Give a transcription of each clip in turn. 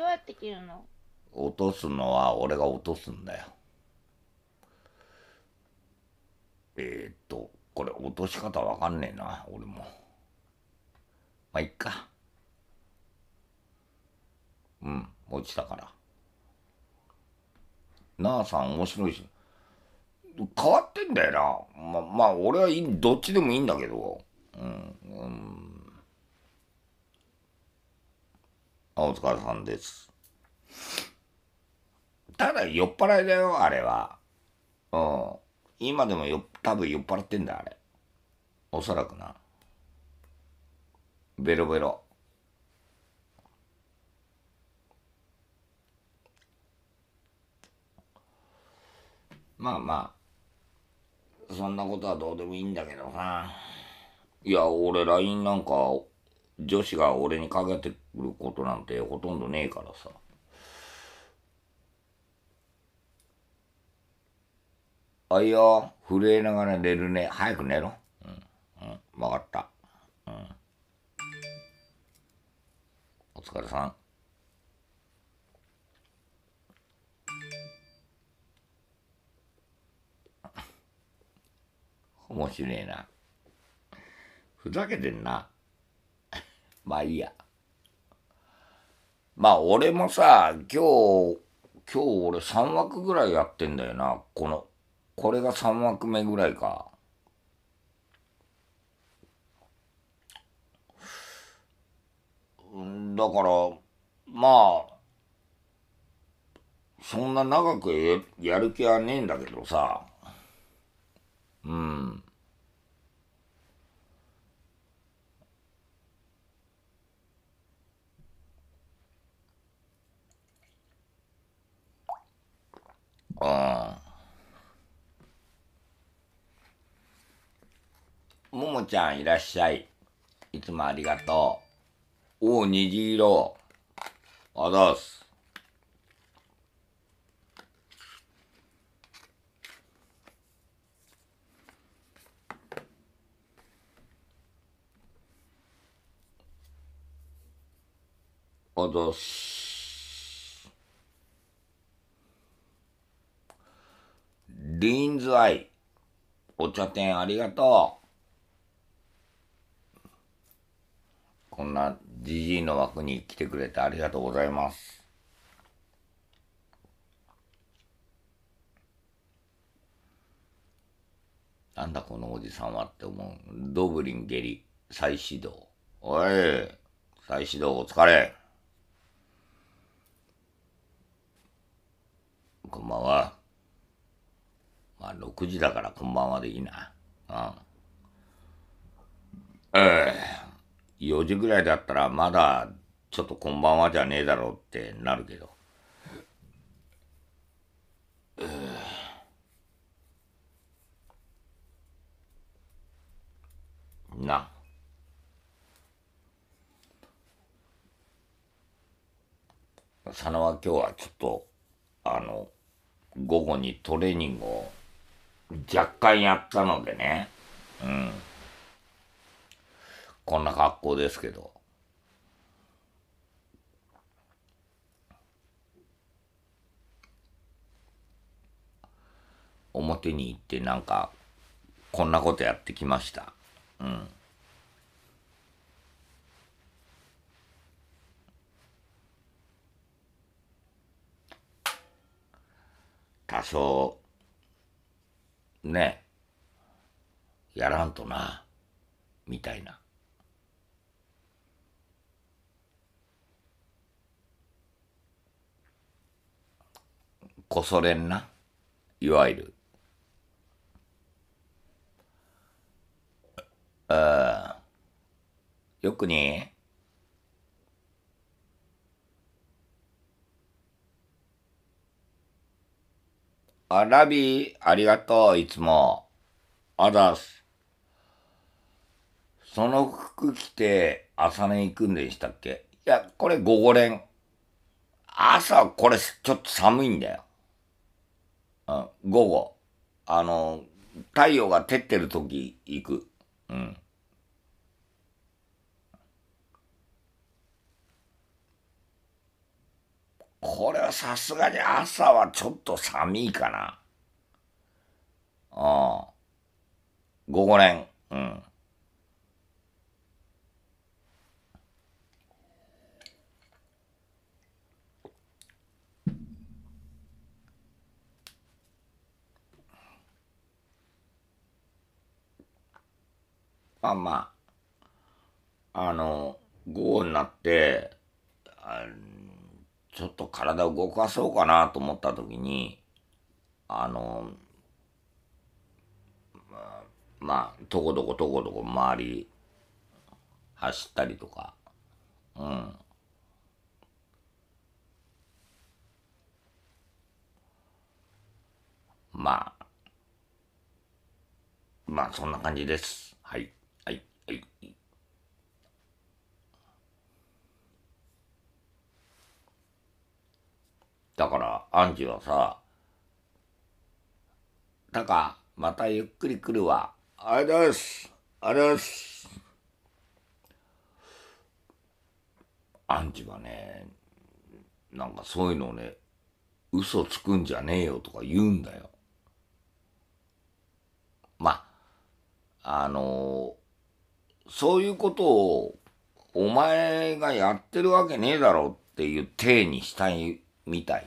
どうやって切るの落とすのは俺が落とすんだよえー、っとこれ落とし方わかんねえな俺もまあいっかうん落ちたからなあさん面白いし変わってんだよなままあ俺はどっちでもいいんだけどうん、うんお疲れさんです。ただ酔っ払いだよ、あれは。うん。今でもよ、多分酔っ払ってんだ、あれ。おそらくな。ベロベロ。まあまあ、そんなことはどうでもいいんだけどさ。いや、俺 LINE なんか女子が俺にかけてくることなんてほとんどねえからさ。あいよ、震えながら寝るね。早く寝ろ。うん、うん、分かった。うん。お疲れさん。面白えな。ふざけてんな。まあいいや。まあ俺もさ、今日、今日俺3枠ぐらいやってんだよな。この、これが3枠目ぐらいか。だから、まあ、そんな長くやる気はねえんだけどさ。うん。あももちゃんいらっしゃい。いつもありがとう。おお、虹色。あざす。あざす。ーンズアイ。お茶店ありがとう。こんなじじいの枠に来てくれてありがとうございます。なんだこのおじさんはって思う。ドブリン下痢、再始動。おい、再始動お疲れ。こんばんは。まあ、6時だからこんばんはでいいな。うん。ええー、4時ぐらいだったらまだちょっとこんばんはじゃねえだろうってなるけど。えーな。佐野は今日はちょっと、あの、午後にトレーニングを若干やったのでね。うん。こんな格好ですけど。表に行ってなんか、こんなことやってきました。うん。多少ね、やらんとな、みたいな。こそれんな、いわゆる。ああ、よくに、ね、あ、ラビー、ありがとう、いつも。あざす。その服着て、朝寝行くんでしたっけいや、これ午後練。朝、これ、ちょっと寒いんだよ。うん、午後。あの、太陽が照ってる時行く。うん。これはさすがに朝はちょっと寒いかな。ああ。午後年。うん。あまあ、あの、午後になって、あのちょっと体を動かそうかなと思った時に、あの、まあ、まあ、とことことことこ周り、走ったりとか、うん。まあ、まあ、そんな感じです。はい、はい、はい。だから、アンジはさ、タカ、またゆっくり来るわ。ありがとうございます。ありがとうございます。アンジはね、なんかそういうのね、嘘つくんじゃねえよとか言うんだよ。まあ、あのー、そういうことをお前がやってるわけねえだろっていう体にしたいみたい。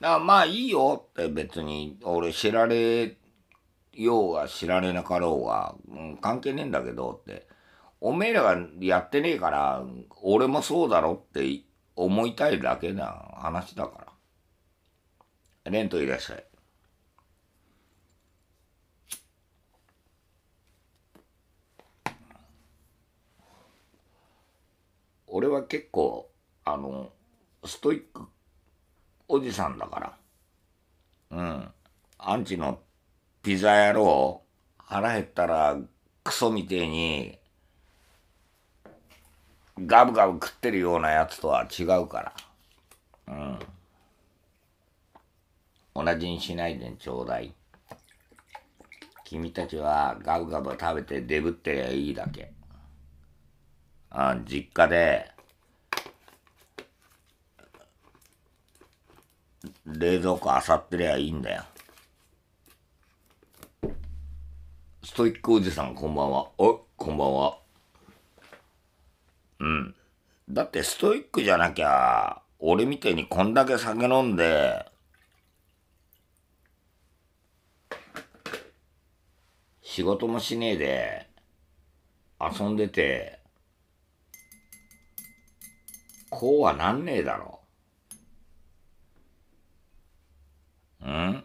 だからまあいいよって別に、俺知られようが知られなかろうが、うん、関係ねえんだけどって。おめえらがやってねえから、俺もそうだろって思いたいだけな話だから。レントいらっしゃい。俺は結構、あの、ストイックおじさんだから。うん。アンチのピザ野郎、腹減ったらクソみてえに、ガブガブ食ってるようなやつとは違うから。うん。同じにしないでちょうだい。君たちはガブガブ食べてデブってりゃいいだけ。あ実家で冷蔵庫あさってりゃいいんだよ。ストイックおじさんこんばんは。おこんばんは。うん。だってストイックじゃなきゃ、俺みてにこんだけ酒飲んで、仕事もしねえで、遊んでて、こうはなんねえだろ。ううん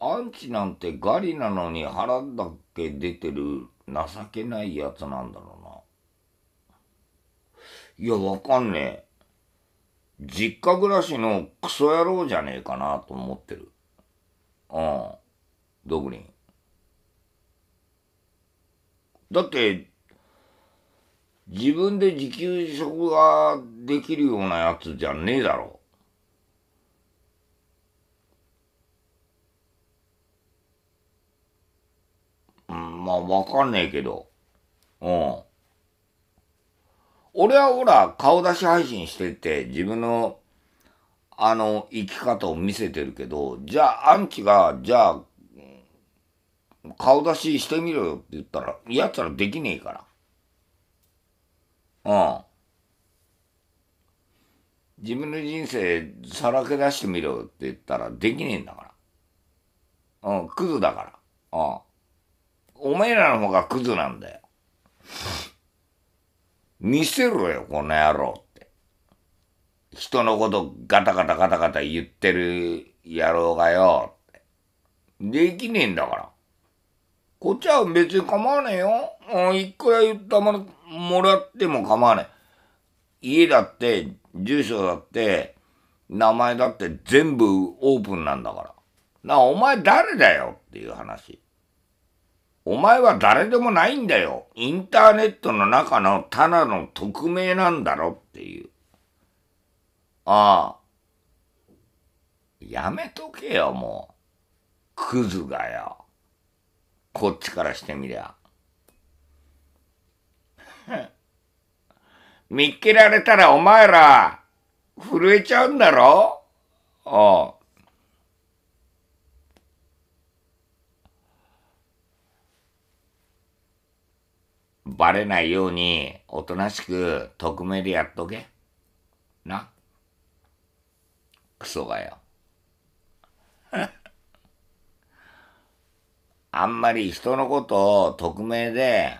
アンチなんてガリなのに腹だけ出てる情けないやつなんだろうな。いや、わかんねえ。実家暮らしのクソ野郎じゃねえかなと思ってる。うん。ドグリン。だって、自分で自給自足ができるようなやつじゃねえだろう。うん、まあ、わかんねえけど。うん。俺はほら、顔出し配信してて、自分の、あの、生き方を見せてるけど、じゃあ、アンチが、じゃあ、顔出ししてみろよって言ったら、やったらできねえから。うん。自分の人生さらけ出してみろって言ったらできねえんだから。うん、クズだから。うん。お前らの方がクズなんだよ。見せろよ、この野郎って。人のことガタガタガタガタ言ってる野郎がよできねえんだから。こっちは別に構わねえよ。うん、いくら言ったももらっても構わねえ。家だって、住所だって、名前だって全部オープンなんだから。なお前誰だよっていう話。お前は誰でもないんだよ。インターネットの中のただの匿名なんだろっていう。ああ。やめとけよ、もう。クズがよ。こっちからしてみりゃ。見っけられたらお前ら、震えちゃうんだろああ。バレないように、おとなしく、匿名でやっとけ。な。クソがよ。あんまり人のことを匿名で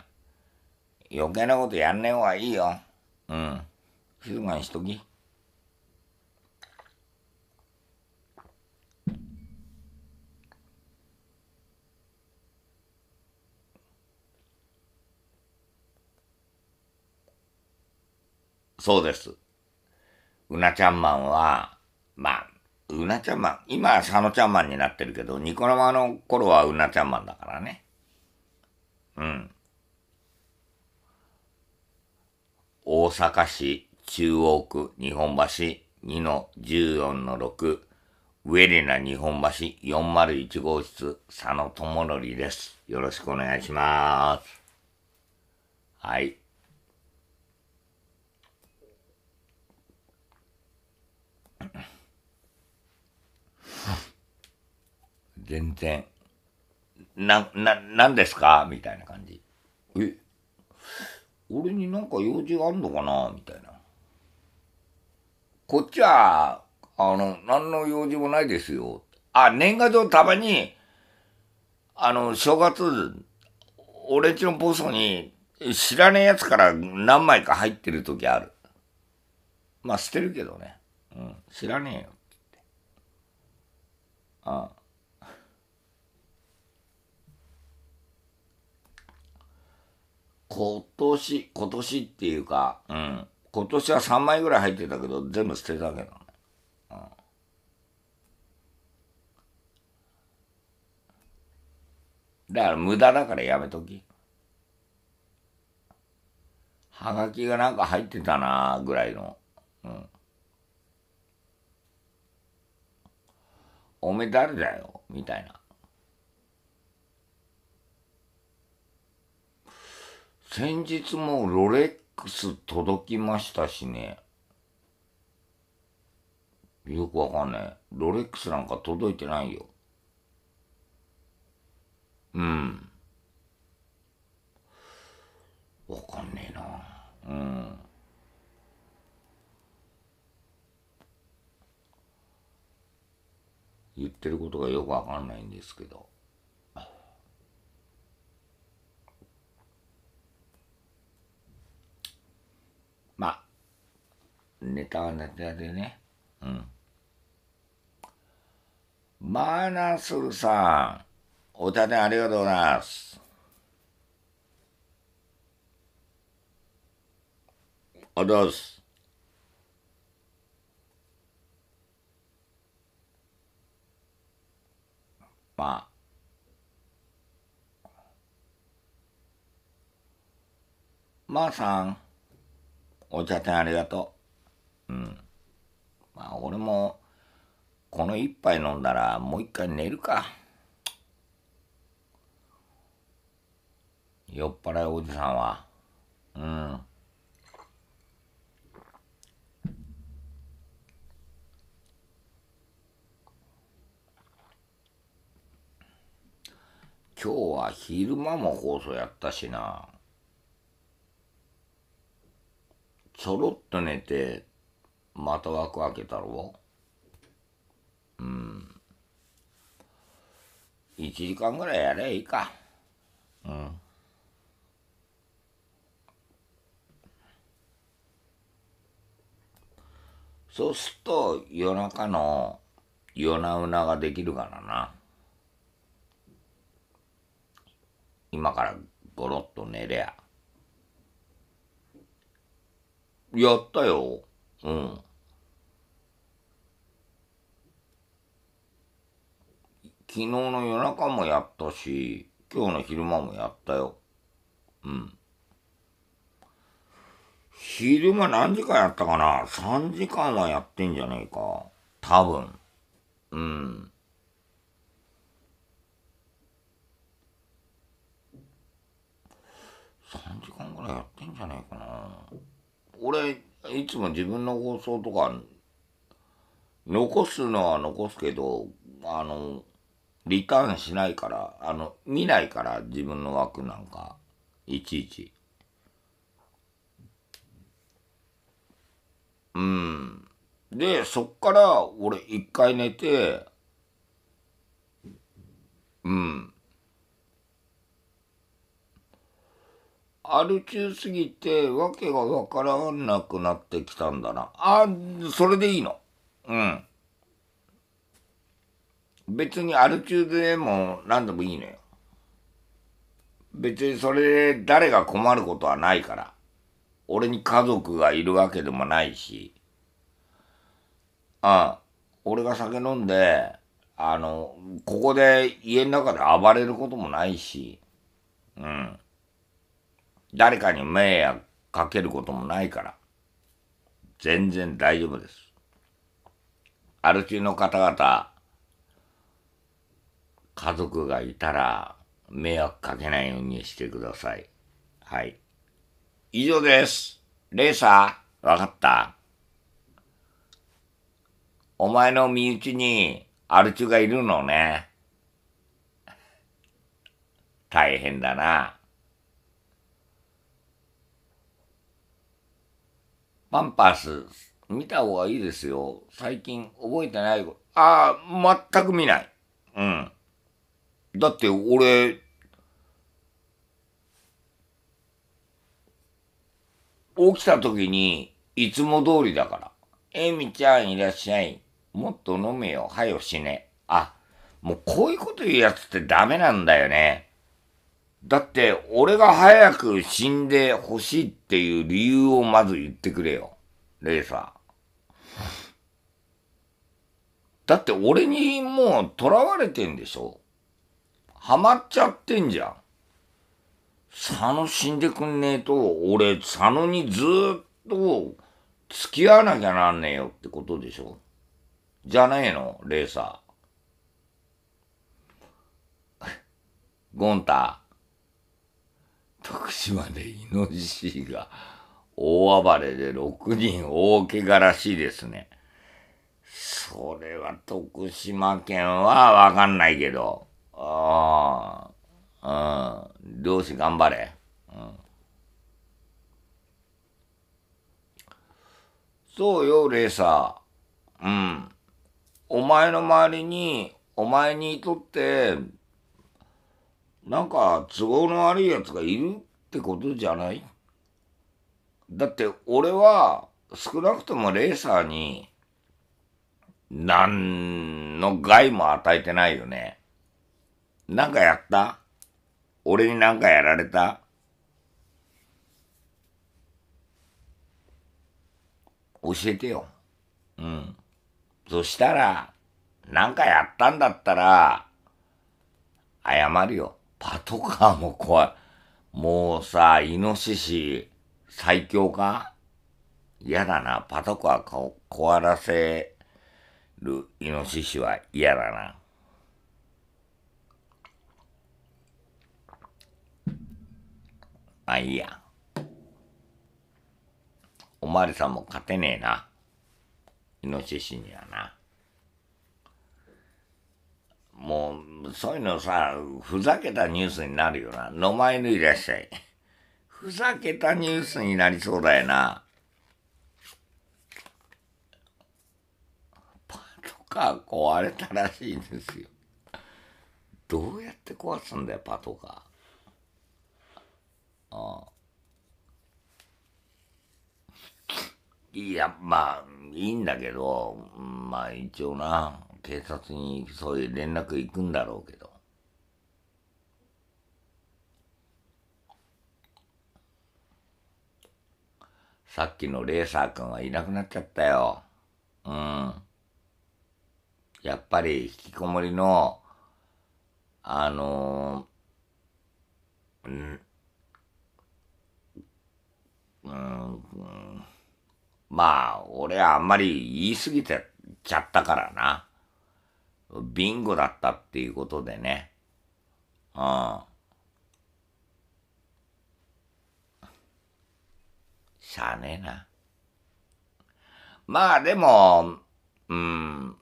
余計なことやんねえ方がいいよ。うん。静かにしとき。そうです。うなちゃんマンは、まあ、うなちゃんマン。今は佐野ちゃんマンになってるけど、ニコ生の頃はうなちゃんマンだからね。うん。大阪市中央区日本橋2の14の6、ウェリナ日本橋401号室、佐野智則です。よろしくお願いします。はい。全然、な、な、なんですかみたいな感じ。え俺になんか用事があんのかなみたいな。こっちは、あの、何の用事もないですよ。あ、年賀状たまに、あの、正月、俺ちのポストに知らねえやつから何枚か入ってる時ある。まあ、捨てるけどね。うん、知らねえよってって。ああ。今年、今年っていうか、うん。今年は3枚ぐらい入ってたけど、全部捨てたけどね。うん。だから無駄だからやめとき。はがきがなんか入ってたなぐらいの。うん。おめえ誰だよみたいな。先日もロレックス届きましたしね。よくわかんない。ロレックスなんか届いてないよ。うん。わかんねえな。うん。言ってることがよくわかんないんですけど。ネタはネタでね。うん。マーナスルさん、おたてありがとうございます。おどうす。まあ。まあさん、お茶店ありがとう。うん。まあ俺も、この一杯飲んだらもう一回寝るか。酔っ払いおじさんは。うん。今日は昼間も放送やったしな。ちょろっと寝て、また枠開けたろう。うん。1時間ぐらいやれいいか。うん。そうすると夜中の夜なうなができるからな。今からゴロッと寝れや。やったよ。うん。昨日の夜中もやったし、今日の昼間もやったよ。うん。昼間何時間やったかな ?3 時間はやってんじゃねえか。多分。うん。3時間ぐらいやってんじゃねえかな。俺、いつも自分の放送とか、残すのは残すけど、あの、リターンしないから、あの、見ないから、自分の枠なんか、いちいち。うん。で、そっから、俺、一回寝て、うん。アル中すぎて、わけがわからなくなってきたんだな。あ、それでいいの。うん。別にアル中でも何でもいいのよ。別にそれで誰が困ることはないから。俺に家族がいるわけでもないし。あん、俺が酒飲んで、あの、ここで家の中で暴れることもないし。うん。誰かに迷惑かけることもないから。全然大丈夫です。アル中の方々、家族がいたら迷惑かけないようにしてください。はい。以上です。レーサー、わかったお前の身内にアルチュがいるのね。大変だな。パンパース、見た方がいいですよ。最近覚えてない。ああ、全く見ない。うん。だって俺起きた時にいつも通りだから「えみちゃんいらっしゃいもっと飲めよはよしね」あもうこういうこと言うやつってダメなんだよね。だって俺が早く死んでほしいっていう理由をまず言ってくれよ。レイサー。だって俺にもう囚われてんでしょハマっちゃってんじゃん。佐野死んでくんねえと、俺、佐野にずっと付き合わなきゃなんねえよってことでしょじゃねえの、レーサー。ゴンタ、徳島でイノシシが大暴れで6人大怪我らしいですね。それは徳島県はわかんないけど。ああ。漁師頑張れ。うん。そうよ、レーサー。うん。お前の周りに、お前にとって、なんか都合の悪い奴がいるってことじゃないだって俺は少なくともレーサーに何の害も与えてないよね。なんかやった俺になんかやられた教えてよ。うん。そしたら、なんかやったんだったら、謝るよ。パトカーも怖い。もうさ、イノシシ最強か嫌だな。パトカーを壊らせるイノシシは嫌だな。まあいいや。おまりさんも勝てねえな。イノシシにはな。もう、そういうのさ、ふざけたニュースになるよな。野前脱いらっしゃい。ふざけたニュースになりそうだよな。パトカー壊れたらしいんですよ。どうやって壊すんだよ、パトカー。あいや、まあ、いいんだけど、まあ一応な、警察にそういう連絡行くんだろうけど。さっきのレーサー君はいなくなっちゃったよ。うん。やっぱり引きこもりの、あのー、うんうん、まあ、俺はあんまり言い過ぎてちゃったからな。ビンゴだったっていうことでね。うん。しゃあねえな。まあでも、うん。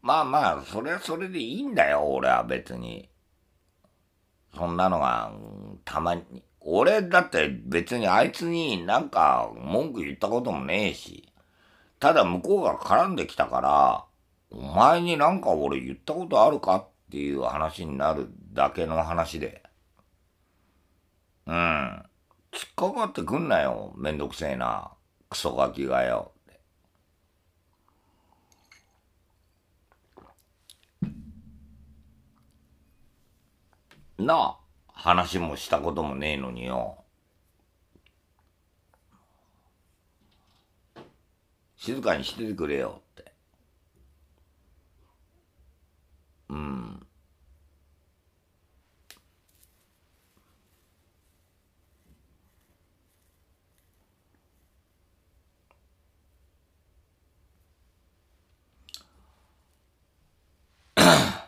まあまあ、それはそれでいいんだよ、俺は別に。そんなのが、たまに、俺だって別にあいつになんか文句言ったこともねえし、ただ向こうが絡んできたから、お前になんか俺言ったことあるかっていう話になるだけの話で。うん。突っかかってくんなよ。めんどくせえな。クソガキがよ。なあ。話もしたこともねえのによ。静かにしててくれよって。うん。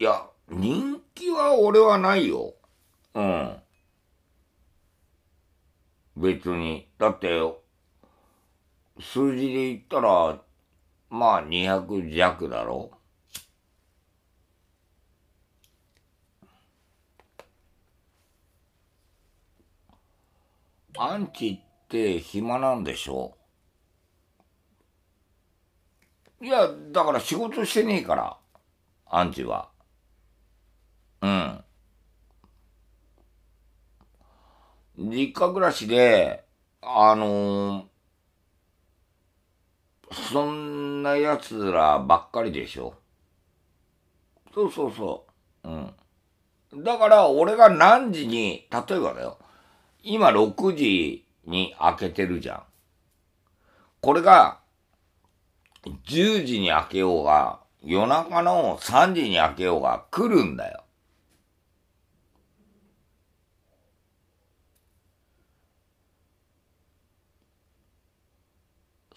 いや、人気は俺はないよ。うん。別に。だって、数字で言ったら、まあ200弱だろ。アンチって暇なんでしょいや、だから仕事してねえから、アンチは。うん実家暮らしであのー、そんな奴らばっかりでしょそうそうそううんだから俺が何時に例えばだよ今6時に開けてるじゃんこれが10時に開けようが夜中の3時に開けようが来るんだよ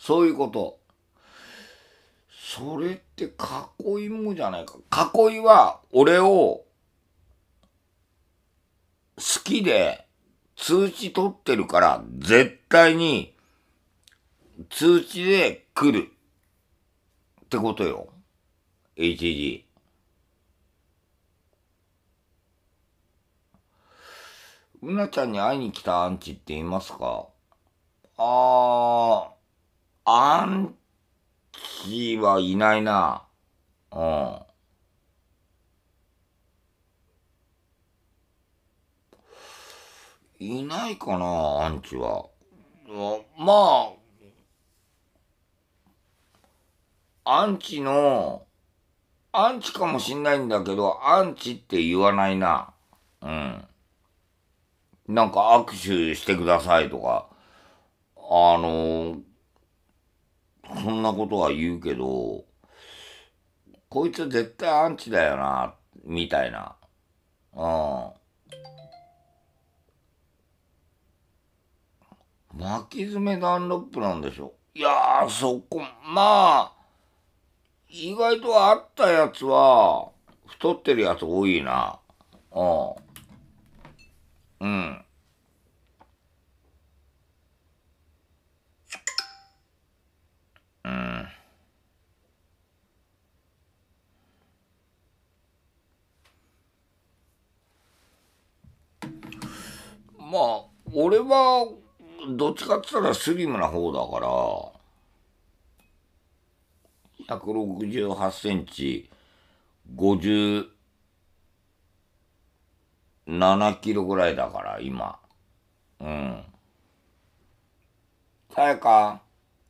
そういうこと。それって囲いもじゃないか。囲いは俺を好きで通知取ってるから絶対に通知で来るってことよ。HG。うなちゃんに会いに来たアンチって言いますかあー。アンチはいないな。うん。いないかな、アンチは。まあ、アンチの、アンチかもしんないんだけど、アンチって言わないな。うん。なんか握手してくださいとか、あのーそんなことは言うけど、こいつは絶対アンチだよな、みたいな。うん。巻き爪ダンロップなんでしょ。いやそこ、まあ、意外とあったやつは、太ってるやつ多いな。うん。うん。うん。まあ、俺は、どっちかっつったらスリムな方だから、168センチ、57キロぐらいだから、今。うん。さやか、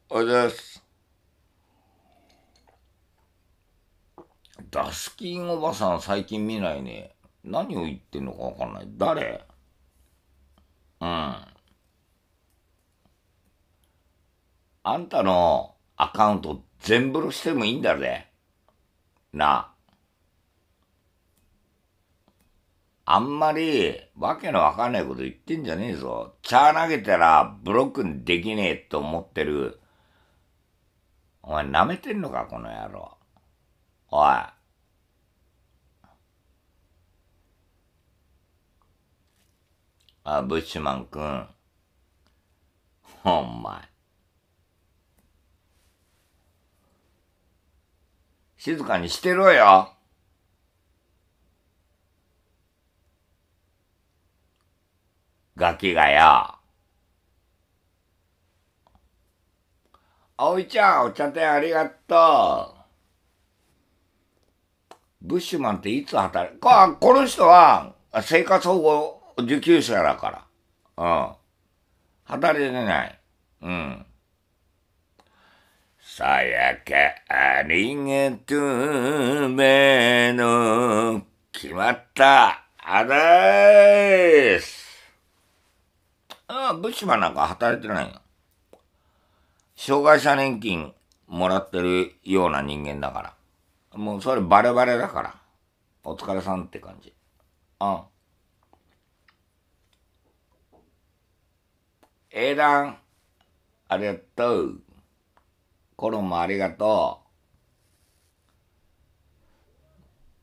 おはようございます。ダスキンおばさん最近見ないね。何を言ってんのかわかんない。誰うん。あんたのアカウント全ブロしてもいいんだぜ。なあ。あんまり、わけのわかんないこと言ってんじゃねえぞ。チャー投げたらブロックできねえと思ってる。お前舐めてんのか、この野郎。おい。あ、ブッシュマンくん。ほんま。静かにしてろよ。ガキがよ。葵ちゃん、お茶店ありがとう。ブッシュマンっていつ働くここの人は生活保護受給者だから。うん。働いてない。うん。さやか、ありがとう、めの、決まった、あだーす。ああ、福島なんか働いてないよ。障害者年金もらってるような人間だから。もうそれバレバレだから。お疲れさんって感じ。うん。英断、ありがとう。コロンもありがと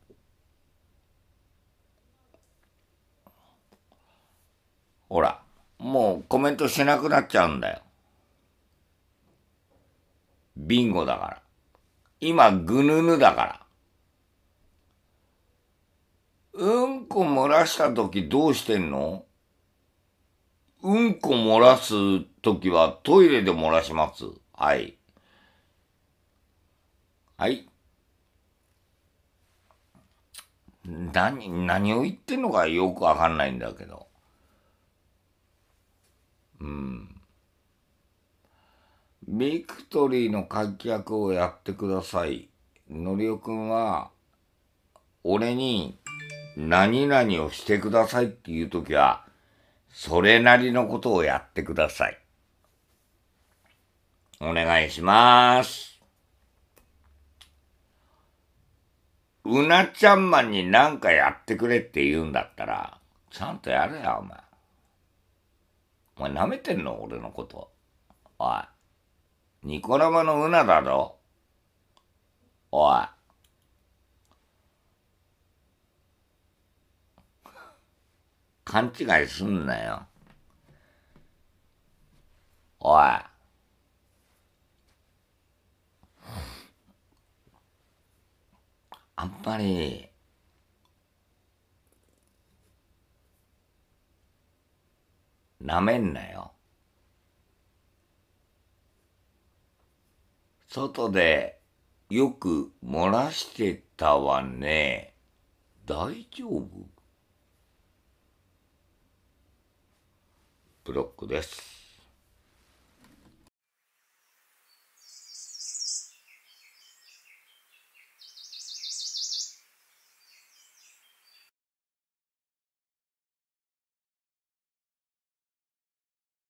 う。ほら、もうコメントしなくなっちゃうんだよ。ビンゴだから。今、ぐぬぬだから。うんこ漏らした時どうしてんのうんこ漏らすときはトイレで漏らします。はい。はい。何、何を言ってんのかよくわかんないんだけど。うん。ビクトリーの観客をやってください。のりおくんは、俺に何々をしてくださいっていうときは、それなりのことをやってください。お願いします。うなちゃんマンに何かやってくれって言うんだったら、ちゃんとやれや、お前。お前舐めてんの俺のこと。おい。ニコラマのうなだろ。おい。勘違いすんなよ。おい。あんまり、なめんなよ。外でよく漏らしてたわね。大丈夫ブロックです。